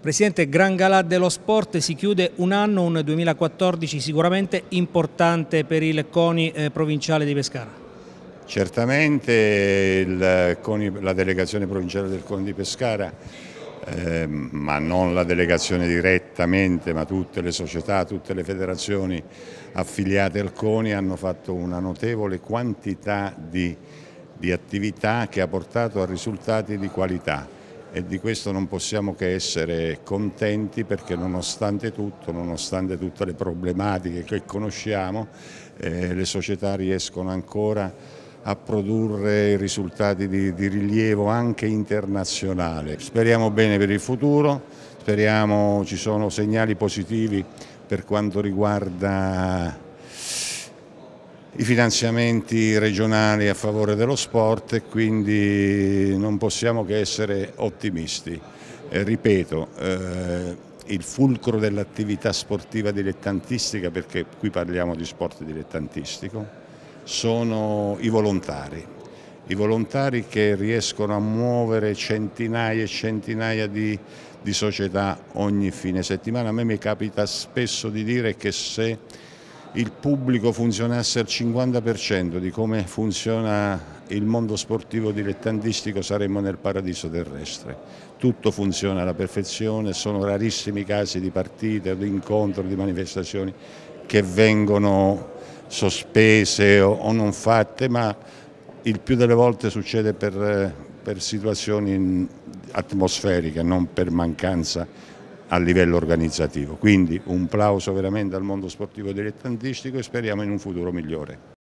Presidente, Gran Galà dello Sport si chiude un anno, un 2014 sicuramente importante per il CONI eh, provinciale di Pescara. Certamente il, CONI, la delegazione provinciale del CONI di Pescara, eh, ma non la delegazione direttamente, ma tutte le società, tutte le federazioni affiliate al CONI hanno fatto una notevole quantità di, di attività che ha portato a risultati di qualità e di questo non possiamo che essere contenti perché nonostante tutto, nonostante tutte le problematiche che conosciamo, eh, le società riescono ancora a produrre risultati di, di rilievo anche internazionale. Speriamo bene per il futuro, speriamo ci sono segnali positivi per quanto riguarda i finanziamenti regionali a favore dello sport e quindi non possiamo che essere ottimisti. Eh, ripeto, eh, il fulcro dell'attività sportiva dilettantistica, perché qui parliamo di sport dilettantistico, sono i volontari. I volontari che riescono a muovere centinaia e centinaia di, di società ogni fine settimana. A me mi capita spesso di dire che se il pubblico funzionasse al 50% di come funziona il mondo sportivo dilettantistico saremmo nel paradiso terrestre. Tutto funziona alla perfezione, sono rarissimi casi di partite, di incontri, di manifestazioni che vengono sospese o, non fatte, ma il più delle volte succede per, eh, per situazioni atmosferiche, non per mancanza a livello organizzativo. Quindi un plauso veramente al mondo sportivo dilettantistico e speriamo in un futuro migliore.